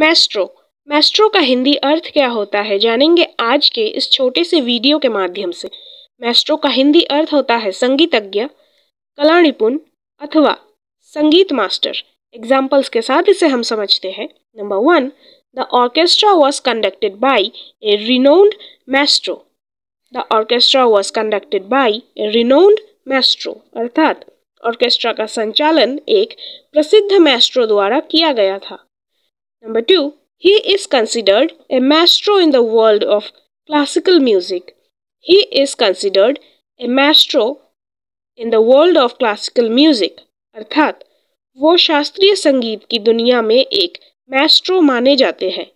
Maestro Maestro का हिंदी अर्थ क्या होता है जानेंगे आज के इस छोटे से वीडियो के माध्यम से मैस्ट्रो का हिंदी अर्थ होता है संगीतज्ञ कला निपुण अथवा संगीत मास्टर एग्जाम्पल्स के साथ इसे हम समझते हैं number one the orchestra was conducted by a renowned maestro the orchestra was conducted by a renowned maestro अर्थात ऑर्केस्ट्रा का संचालन एक प्रसिद्ध मैस्ट्रो द्वारा किया गया था Number two, he is considered a maestro in the world of classical music. He is considered a maestro in the world of classical music. अर्थात वो शास्त्रीय संगीत की दुनिया में एक मैस्ट्रो माने जाते हैं